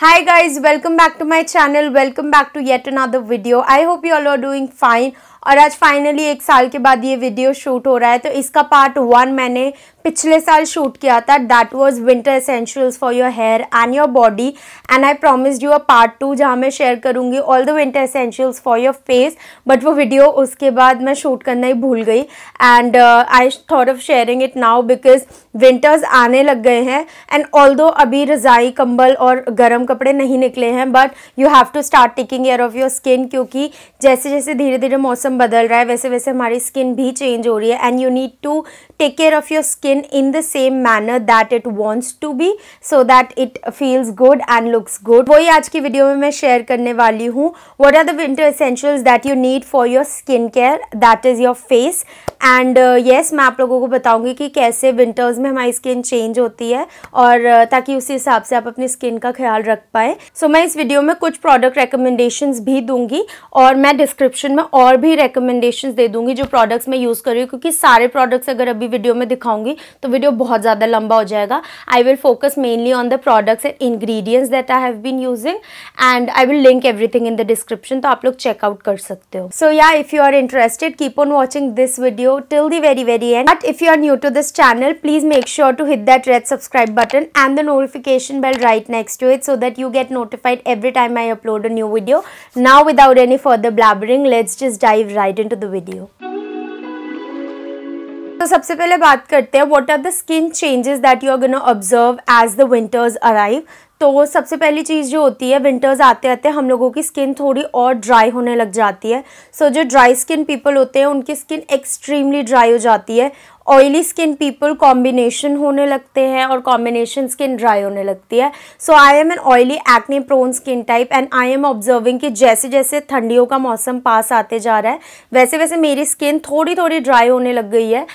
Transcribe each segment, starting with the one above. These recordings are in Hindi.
hi guys welcome back to my channel welcome back to yet another video i hope you all are doing fine और आज फाइनली एक साल के बाद ये वीडियो शूट हो रहा है तो इसका पार्ट वन मैंने पिछले साल शूट किया था that was winter essentials for your hair and your body and I promise you a part two जहाँ मैं शेयर करूँगी all the winter essentials for your face but वो वीडियो उसके बाद मैं शूट करना ही भूल गई and I thought of sharing it now because winters आने लग गए हैं एंड ऑल अभी रज़ाई कंबल और गर्म कपड़े नहीं निकले हैं but you have to start taking care of your skin क्योंकि जैसे जैसे धीरे धीरे मौसम मौसम बदल रहा है वैसे वैसे हमारी स्किन भी चेंज हो रही है and you need to take care of your skin in the same manner that it wants to be so that it feels good and looks good वही आज की वीडियो में मैं शेयर करने वाली हूँ what are the winter essentials that you need for your skin care that is your face and yes मैं आप लोगों को बताऊँगी कि कैसे विंटर्स में हमारी स्किन चेंज होती है और uh, ताकि उसी हिसाब से आप अपनी स्किन का ख्याल रख पाएँ सो so, मैं इस वीडियो में कुछ प्रोडक्ट रिकमेंडेशंस भी दूंगी और मैं डिस्क्रिप्शन में और भी रिकमेंडेशंस दे दूंगी जो प्रोडक्ट्स मैं यूज़ कर रही हूँ क्योंकि सारे प्रोडक्ट्स अगर अभी वीडियो में दिखाऊंगी तो वीडियो बहुत ज़्यादा लंबा हो जाएगा I will focus mainly on the products and ingredients that I have been using and I will link everything in the description तो आप लोग चेकआउट कर सकते हो so yeah if you are interested keep on watching this video till the very very end but if you are new to this channel please make sure to hit that red subscribe button and the notification bell right next to it so that you get notified every time I upload a new video. Now without any further blabbering, let's just dive dive right into the video. तो सबसे पहले बात करते हैं what are the skin changes that you are gonna observe as the winters arrive तो सबसे पहली चीज़ जो होती है विंटर्स आते आते हम लोगों की स्किन थोड़ी और ड्राई होने लग जाती है सो so, जो ड्राई स्किन पीपल होते हैं उनकी स्किन एक्सट्रीमली ड्राई हो जाती है ऑयली स्किन पीपल कॉम्बिनेशन होने लगते हैं और कॉम्बिनेशन स्किन ड्राई होने लगती है so I am an oily acne prone skin type and I am observing कि जैसे जैसे ठंडियों का मौसम पास आते जा रहा है वैसे वैसे मेरी स्किन थोड़ी थोड़ी ड्राई होने लग गई है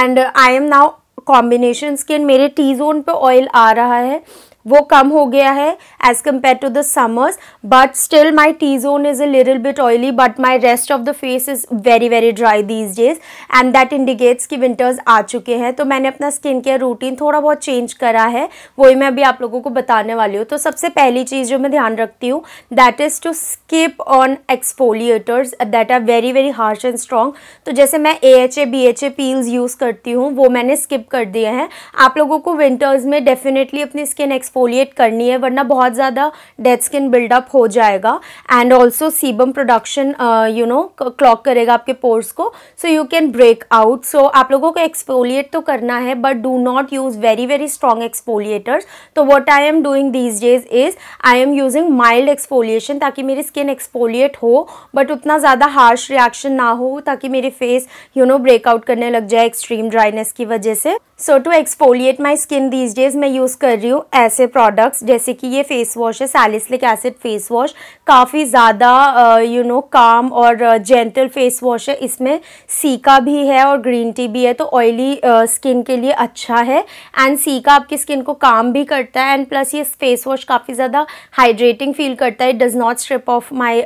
and I am now combination skin मेरे टी जोन पे ऑयल आ रहा है वो कम हो गया है as compare to the summers but still my T zone is a little bit oily but my rest of the face is very very dry these days and that indicates कि विंटर्स आ चुके हैं तो मैंने अपना स्किन केयर रूटीन थोड़ा बहुत चेंज करा है वही मैं अभी आप लोगों को बताने वाली हूँ तो सबसे पहली चीज़ जो मैं ध्यान रखती हूँ that is to skip on exfoliators that are very very harsh and strong तो जैसे मैं A H A B H A peels use करती हूँ वो मैंने स्किप कर दिए हैं आप लोगों को विंटर्स में डेफिनेटली अपनी स्किन एक्स एक्सफोलिएट करनी है वरना बहुत ज़्यादा डेड स्किन बिल्डअप हो जाएगा and also sebum production you know clog करेगा आपके पोर्स को so you can break out so आप लोगों को एक्सफोलिएट तो करना है but do not use very very strong exfoliators तो what I am doing these days is I am using mild exfoliation ताकि मेरी स्किन एक्सफोलिएट हो बट उतना ज़्यादा हार्श रिएक्शन ना हो ताकि मेरे फेस यू नो ब्रेकआउट करने लग जाए एक्सट्रीम ड्राइनेस की वजह से so to exfoliate my skin these days मैं यूज़ कर रही हूँ ऐसे ऐसे प्रोडक्ट्स जैसे कि ये फेस वॉश है सैलिसलिक एसिड फेस वॉश काफ़ी ज़्यादा यू नो काम और जेंटल फेस वॉश है इसमें सीका भी है और ग्रीन टी भी है तो ऑयली स्किन के लिए अच्छा है एंड सीका आपकी स्किन को काम भी करता है एंड प्लस ये फेस वॉश काफ़ी ज़्यादा हाइड्रेटिंग फील करता है it does not strip off my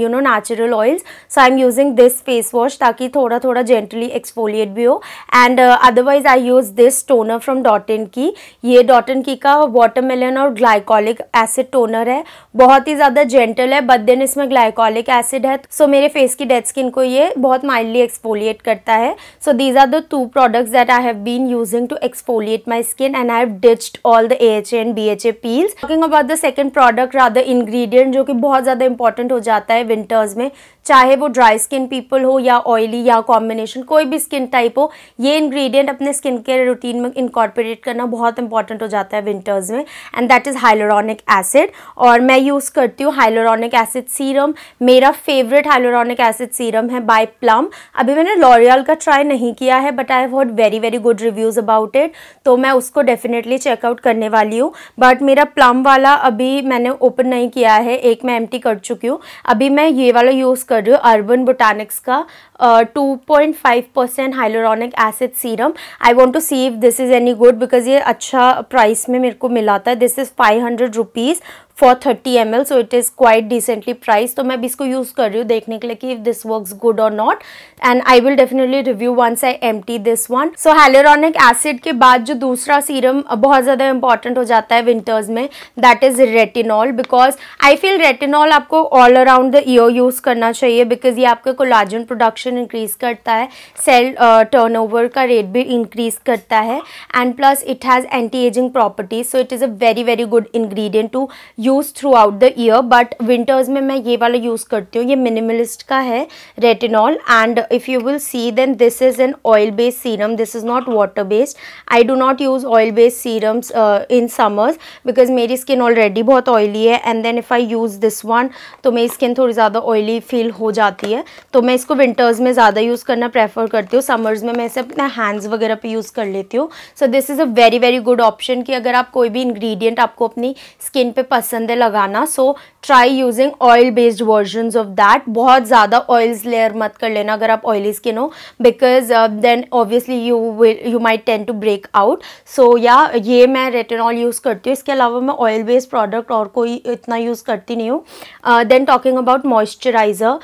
you know natural oils so I am using this face wash ताकि थोड़ा थोड़ा जेंटली एक्सफोलिएट भी हो and otherwise I use this toner from डॉटन की ये डॉटन की का वाटर वाटरमेलन और ग्लाइकोलिक एसिड टोनर है बहुत ही ज़्यादा जेंटल है बट देन इसमें ग्लाइकोलिक एसिड है सो मेरे फेस की डेड स्किन को ये बहुत माइल्डली एक्सपोलिएट करता है so these are the two products that I have been using to exfoliate my skin and I have ditched all the H A and B H A peels talking about the second product rather ingredient जो कि बहुत ज़्यादा इंपॉर्टेंट हो जाता है विंटर्स में चाहे वो ड्राई स्किन पीपल हो या ऑयली या कॉम्बिनेशन कोई भी स्किन टाइप हो ये इंग्रेडिएंट अपने स्किन केयर रूटीन में इंकॉर्पोरेट करना बहुत इंपॉर्टेंट हो जाता है विंटर्स में and that is hyaluronic acid और मैं यूज़ करती हूँ हाइलोरॉनिक एसिड सीरम मेरा फेवरेट हाइलोरॉनिक एसिड सीरम है बाय प्लम अभी मैंने लॉरियल का ट्राई नहीं किया है but I have very very good reviews about it तो मैं उसको डेफिनेटली चेकआउट करने वाली हूँ बट मेरा प्लम वाला अभी मैंने ओपन नहीं किया है एक मैं एम कर चुकी हूँ अभी मैं ये वाला यूज़ कर रहे हो अर्बन बोटानिक्स का 2.5 percent hyaluronic acid serum I want to see if this is any good because ये अच्छा प्राइस में मेरे को मिला था is five 500 rupees for thirty M L so it is quite decently price तो मैं भी इसको यूज़ कर रही हूँ देखने के लिए कि इफ दिस वर्क गुड और not and I will definitely review once I am टी this one so hyaluronic acid के बाद जो दूसरा सीरम uh, बहुत ज़्यादा इंपॉर्टेंट हो जाता है विंटर्स में that is retinol because I feel retinol आपको all around the year use करना चाहिए बिकॉज ये आपके कोलाजन प्रोडक्शन प्रोडक्शन इंक्रीज़ करता है सेल टर्नओवर का रेट भी इंक्रीज़ करता है and plus it has anti ageing properties so it is a very very good ingredient to use throughout the year but winters में मैं ये वाला यूज़ करती हूँ ये मिनिमलिस्ट का है retinol and if you will see then this is an oil based serum this is not water based I do not use oil based serums in summers because मेरी स्किन ऑलरेडी बहुत ऑयली है and then if I use this one तो मेरी स्किन थोड़ी ज़्यादा ऑयली फील हो जाती है तो मैं इसको विंटर्स विंटर्स में ज़्यादा यूज़ करना प्रेफर करती हूँ समर्स में मैं इसे अपने हैंड्स वगैरह पे यूज़ कर लेती हूँ so this is a very very good option कि अगर आप कोई भी इंग्रेडिएंट आपको अपनी स्किन पे पसंद है लगाना so try using oil based version of that बहुत ज़्यादा ऑयल्स लेयर मत कर लेना अगर आप ऑयली स्किन हो because then obviously you you may tend to break out so yeah ये मैं रेटेनॉल यूज़ करती हूँ इसके अलावा मैं ऑयल बेस्ड प्रोडक्ट और कोई इतना यूज़ करती नहीं हूँ देन टॉकिंग अबाउट मॉइस्चराइज़र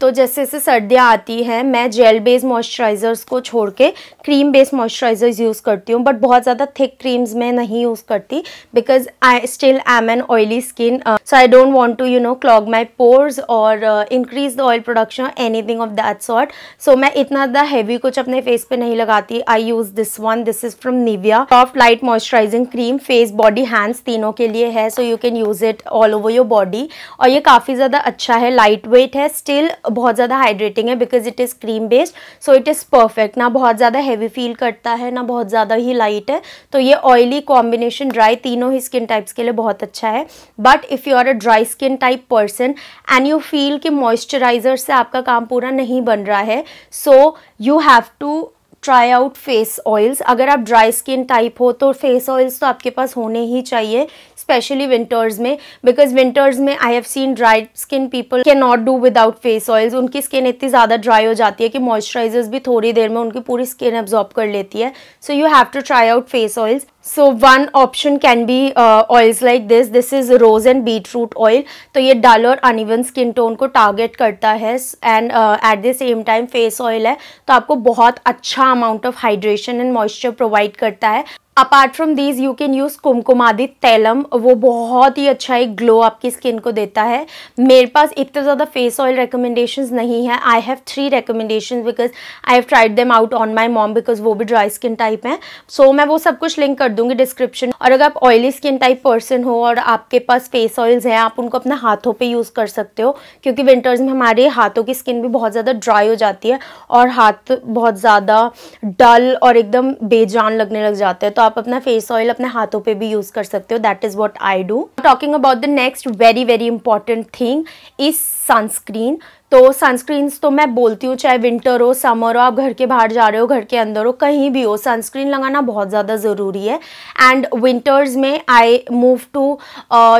तो जैसे जैसे सर्दियाँ आती करती है मैं जेल बेस्ड मॉइस्चराइज़र्स को छोड़ के क्रीम बेस्ड मॉइस्चराइज़र्स यूज़ करती हूँ बट बहुत ज़्यादा थिक क्रीम्स मैं नहीं यूज़ करती because I still am an oily skin so I don't want to you know clog my pores और increase the oil production anything of that sort so मैं इतना ज़्यादा हैवी कुछ अपने फेस पे नहीं लगाती I use this one this is from Nivea soft light moisturising cream face body hands तीनों के लिए है so you can use it all over your body और ये काफ़ी ज़्यादा अच्छा है लाइट वेट है स्टिल बहुत ज़्यादा हाइड्रेटिंग है because because it is cream based so it is perfect ना बहुत ज़्यादा हैवी फील करता है ना बहुत ज़्यादा ही लाइट है तो ये ऑयली कॉम्बिनेशन ड्राई तीनों ही स्किन टाइप्स के लिए बहुत अच्छा है but if you are a dry skin type person and you feel कि मॉइस्चराइज़र से आपका काम पूरा नहीं बन रहा है so you have to try out face oils अगर आप ड्राई स्किन टाइप हो तो फेस ऑयल्स तो आपके पास होने ही चाहिए स्पेशली विंटर्स में बिकॉज विंटर्स में I have seen dry skin people can not do without face oils उनकी स्किन इतनी ज़्यादा ड्राई हो जाती है कि मॉइस्चराइजर्स भी थोड़ी देर में उनकी पूरी स्किन एब्जॉर्ब कर लेती है so you have to try out face oils so one option can be oils like this this is rose and beetroot oil तो ये डल और अनिवन स्किन टोन को टारगेट करता है and at the same time face oil है तो आपको बहुत अच्छा amount of hydration and moisture provide करता है apart from these you can use Kumkumadi tailam वो बहुत ही अच्छा एक ग्लो आपकी स्किन को देता है मेरे पास इतने ज़्यादा फेस ऑयल रिकमेंडेशंस नहीं है I have three recommendation because I have tried them out on my mom because वो भी ड्राई स्किन टाइप है सो so, मैं वो सब कुछ लिंक कर दूंगी डिस्क्रिप्शन और अगर आप ऑयली स्किन टाइप पर्सन हो और आपके पास फेस ऑयल्स हैं आप उनको अपने हाथों पर यूज़ कर सकते हो क्योंकि विंटर्स में हमारे हाथों की स्किन भी बहुत ज़्यादा ड्राई हो जाती है और हाथ बहुत ज़्यादा डल और एकदम बेजान लगने लग जाते हैं तो आप अपना फेस ऑयल अपने हाथों पे भी यूज़ कर सकते हो that is what I do talking about the next very very important thing is sunscreen तो सनस्क्रीन्स तो मैं बोलती हूँ चाहे विंटर हो समर हो आप घर के बाहर जा रहे हो घर के अंदर हो कहीं भी हो सनस्क्रीन लगाना बहुत ज़्यादा ज़रूरी है एंड विंटर्स में I move to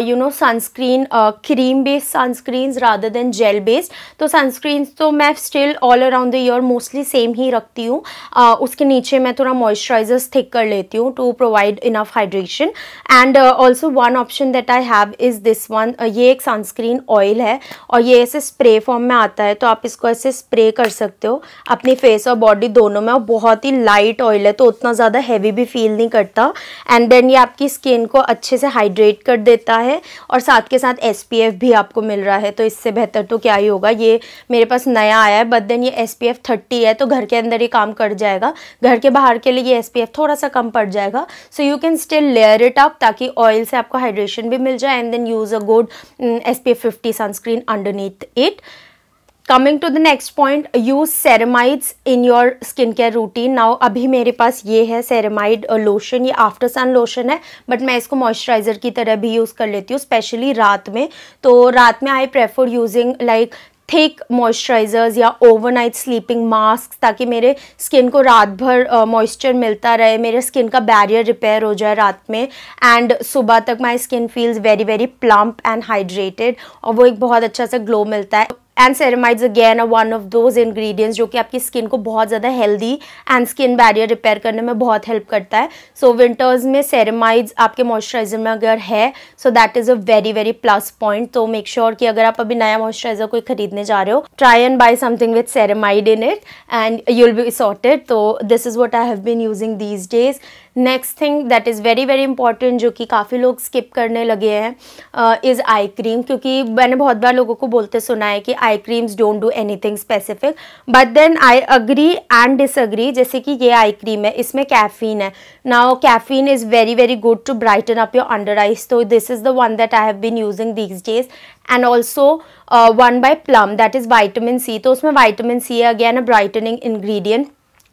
you know sunscreen cream based sunscreens rather than gel based तो सनस्क्रीन्स तो मैं still all around the year mostly same ही रखती हूँ uh, उसके नीचे मैं थोड़ा मॉइस्चराइजर्स थिक कर लेती हूँ to provide enough hydration and also one option that I have is this one ये एक सनस्क्रीन ऑयल है और ये ऐसे स्प्रे फॉर्म में आता है तो आप इसको ऐसे स्प्रे कर सकते हो अपनी फेस और बॉडी दोनों में और बहुत ही लाइट ऑयल है तो उतना ज़्यादा हैवी भी फील नहीं करता एंड देन ये आपकी स्किन को अच्छे से हाइड्रेट कर देता है और साथ के साथ एस भी आपको मिल रहा है तो इससे बेहतर तो क्या ही होगा ये मेरे पास नया आया है बट देन ये एस पी है तो घर के अंदर ये काम कर जाएगा घर के बाहर के लिए ये एस थोड़ा सा कम पड़ जाएगा so you can still layer it up ताकि ऑयल से आपको हाइड्रेशन भी मिल जाए and then use a good S P F fifty sunscreen underneath it coming to the next point use ceramides in your skin care routine now अभी मेरे पास ये है सेरेमाइड लोशन ये आफ्टर सन लोशन है बट मैं इसको मॉइस्चराइज़र की तरह भी यूज़ कर लेती हूँ स्पेशली रात में तो रात में I prefer using like thick moisturisers या ओवरनाइट स्लीपिंग मास्क ताकि मेरे स्किन को रात भर मॉइस्चर uh, मिलता रहे मेरे स्किन का बैरियर रिपेयर हो जाए रात में एंड सुबह तक my skin feels very very plump and hydrated और वो एक बहुत अच्छा सा ग्लो मिलता है and ceramides again a one of those ingredients जो कि आपकी स्किन को बहुत ज़्यादा healthy and skin barrier repair करने में बहुत हेल्प करता है सो so, विंटर्स में सेरेमाइड्स आपके मॉइस्चराइजर में अगर है so that is a very very plus point तो मेक श्योर sure कि अगर आप अभी नया मॉइस्चराइजर कोई खरीदने जा रहे हो try and buy something with ceramide in it and you will be sorted तो this is what I have been using these days next thing that is very very important जो कि काफ़ी लोग स्किप करने लगे हैं इज़ आई क्रीम क्योंकि मैंने बहुत बार लोगों को बोलते सुना है कि eye creams don't do anything specific but then I agree and disagree जैसे कि ये आई क्रीम है इसमें कैफीन है now caffeine is very very good to brighten up your under eyes तो this is the one that I have been using these days and also one by Plum that is vitamin C तो उसमें वाइटमिन सी है अगेन अ ब्राइटनिंग इन्ग्रीडियंट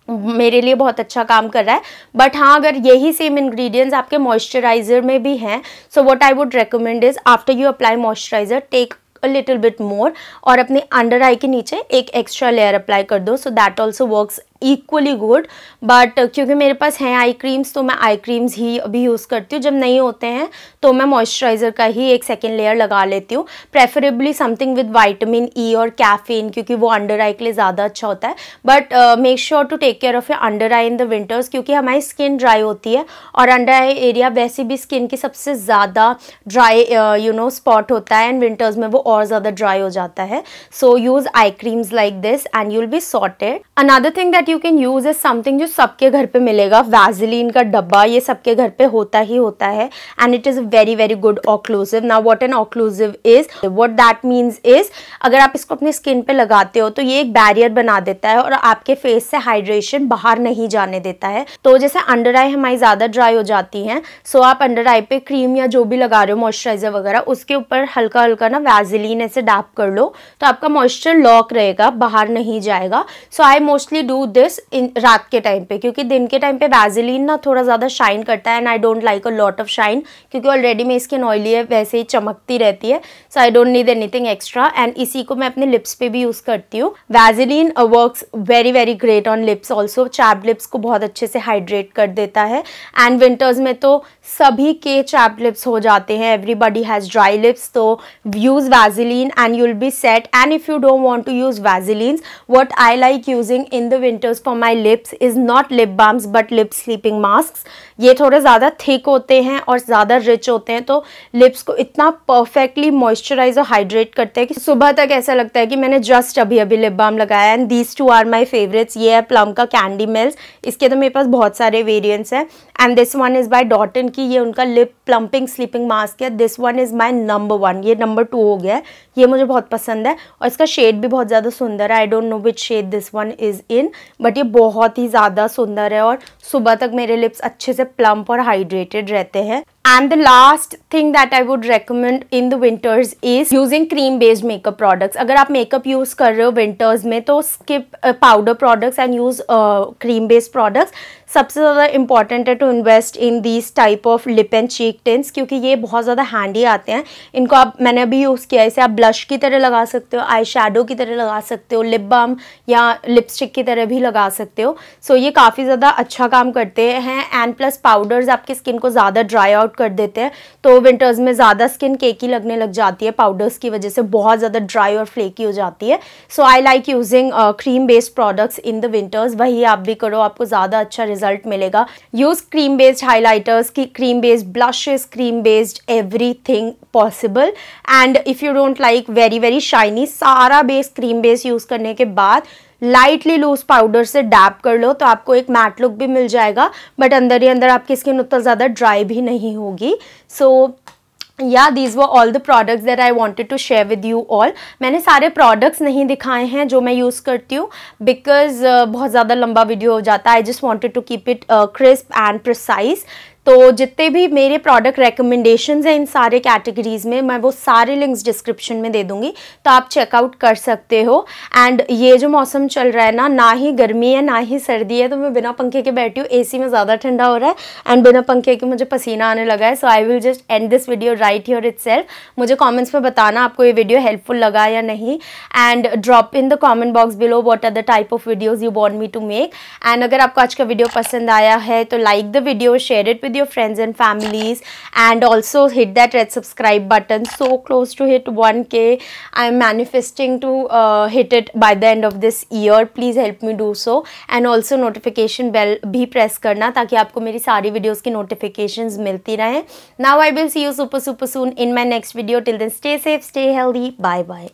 मेरे लिए बहुत अच्छा काम कर रहा है बट हाँ अगर यही सेम इंग्रेडिएंट्स आपके मॉइस्चराइजर में भी हैं so what I would recommend is after you apply moisturiser take a little bit more और अपने अंडर आई के नीचे एक एक्स्ट्रा लेयर अप्लाई कर दो so that also works equally good but क्योंकि मेरे पास हैं आई क्रीम्स तो मैं आई क्रीम्स ही अभी यूज़ करती हूँ जब नहीं होते हैं तो मैं मॉइस्चराइज़र का ही एक सेकेंड लेयर लगा लेती हूँ preferably something with vitamin E और कैफिन क्योंकि वो अंडर आई के लिए ज़्यादा अच्छा होता है but make sure to take care of a under eye in the winters क्योंकि हमारी स्किन ड्राई होती है और अंडर आई एरिया वैसे भी स्किन की सबसे ज़्यादा ड्राई यू नो स्पॉट होता है एंड विंटर्स में वो और ज़्यादा ड्राई हो जाता है so use eye creams like this and you'll be sorted another thing that that you can use is something जो सबके घर पे मिलेगा वैजलिन का डब्बा ये सबके घर पे होता ही होता है and it is a very very good occlusive ना what an occlusive is what that means is अगर आप इसको अपने स्किन पे लगाते हो तो ये एक बैरियर बना देता है और आपके फेस से हाइड्रेशन बाहर नहीं जाने देता है तो जैसे अंडर आई हमारी ज़्यादा ड्राई हो जाती है सो so आप अंडर आई पे क्रीम या जो भी लगा रहे हो मॉइस्चराइजर वगैरह उसके ऊपर हल्का हल्का ना वैजलिन ऐसे डैप कर लो तो आपका मॉइस्चर लॉक रहेगा बाहर नहीं जाएगा so I mostly do this in रात के टाइम पे क्योंकि दिन के टाइम पे वैजिलीन ना थोड़ा ज़्यादा शाइन करता है and I don't like a lot of shine क्योंकि ऑलरेडी मेरी स्किन ऑयली है वैसे ही चमकती रहती है so I don't need anything extra and इसी को मैं अपने लिप्स पे भी यूज़ करती हूँ Vaseline work very very great on lips also chap lips को बहुत अच्छे से हाइड्रेट कर देता है एंड विंटर्स में तो सभी के चैप लिप्स हो जाते हैं एवरीबडी हैज़ ड्राई लिप्स तो use Vaseline and you'll be set and if you don't want to use Vaseline what I like using in the winter creators for my lips is not lip balms but lip sleeping mask ये थोड़े ज़्यादा थिक होते हैं और ज़्यादा रिच होते हैं तो लिप्स को इतना परफेक्टली मॉइस्चराइज और हाइड्रेट करते हैं कि सुबह तक ऐसा लगता है कि मैंने जस्ट अभी अभी लिप बाम लगाया and these two are my favourites ये है प्लम का कैंडी मिल्स इसके तो मेरे पास बहुत सारे वेरियंट्स हैं and this one is by डॉटन की ये उनका लिप प्लम्पिंग स्लीपिंग मास्क है this one is my number one ये नंबर टू हो गया ये मुझे बहुत पसंद है और इसका शेड भी बहुत ज़्यादा सुंदर है I don't know which shade this one is in but ये बहुत ही ज़्यादा सुंदर है और सुबह तक मेरे लिप्स अच्छे से प्लम्प और हाइड्रेटेड रहते हैं and the last thing that I would recommend in the winters is using cream based makeup products अगर आप makeup use कर रहे हो winters में तो skip uh, powder products and use uh, cream based products सबसे ज़्यादा इम्पॉर्टेंट है to invest in these type of lip and cheek tints क्योंकि ये बहुत ज़्यादा हैंडी आते हैं इनको आप मैंने अभी यूज़ किया इसे आप ब्लश की तरह लगा सकते हो आई शेडो की तरह लगा सकते हो लिप बाम या लिपस्टिक की तरह भी लगा सकते हो सो so, ये काफ़ी ज़्यादा अच्छा काम करते हैं एंड प्लस पाउडर्स आपकी स्किन को ज़्यादा ड्राई आउट कर देते हैं तो विंटर्स में ज़्यादा स्किन केकी लगने लग जाती है पाउडर्स की वजह से बहुत ज़्यादा ड्राई और फ्लेकी हो जाती है so I like using cream based products in the winters वही आप भी करो आपको ज़्यादा अच्छा रिजल्ट मिलेगा यूज़ क्रीम बेस्ड हाईलाइटर्स की cream based blushes cream based everything possible and if you don't like very very shiny सारा बेस क्रीम बेस यूज़ करने के बाद लाइटली लूज पाउडर से डैप कर लो तो आपको एक मैट लुक भी मिल जाएगा बट अंदर ही अंदर आपकी स्किन उतना ज़्यादा ड्राई भी नहीं होगी सो so, या दीज वो all the products that I wanted to share with you all मैंने सारे प्रोडक्ट्स नहीं दिखाए हैं जो मैं यूज़ करती हूँ बिकॉज uh, बहुत ज़्यादा लंबा वीडियो हो जाता है I just wanted to keep it crisp and precise तो जितने भी मेरे प्रोडक्ट रिकमेंडेशंस हैं इन सारे कैटेगरीज़ में मैं वो सारे लिंक्स डिस्क्रिप्शन में दे दूँगी तो आप चेकआउट कर सकते हो एंड ये जो मौसम चल रहा है ना ना ही गर्मी है ना ही सर्दी है तो मैं बिना पंखे के बैठी हूँ एसी में ज़्यादा ठंडा हो रहा है एंड बिना पंखे के मुझे पसीना आने लगा है so I will just end this video right your it मुझे कॉमेंट्स में बताना आपको ये वीडियो हेल्पफुल लगा या नहीं and drop in the comment box below what are the type of videos you want me to make and अगर आपको आज का वीडियो पसंद आया है तो like the video share it with your friends and families and also hit that red subscribe button so close to hit 1k i am manifesting to uh, hit it by the end of this year please help me do so and also notification bell bhi press karna taki aapko meri sari videos ki notifications milti rahe now i will see you super super soon in my next video till then stay safe stay healthy bye bye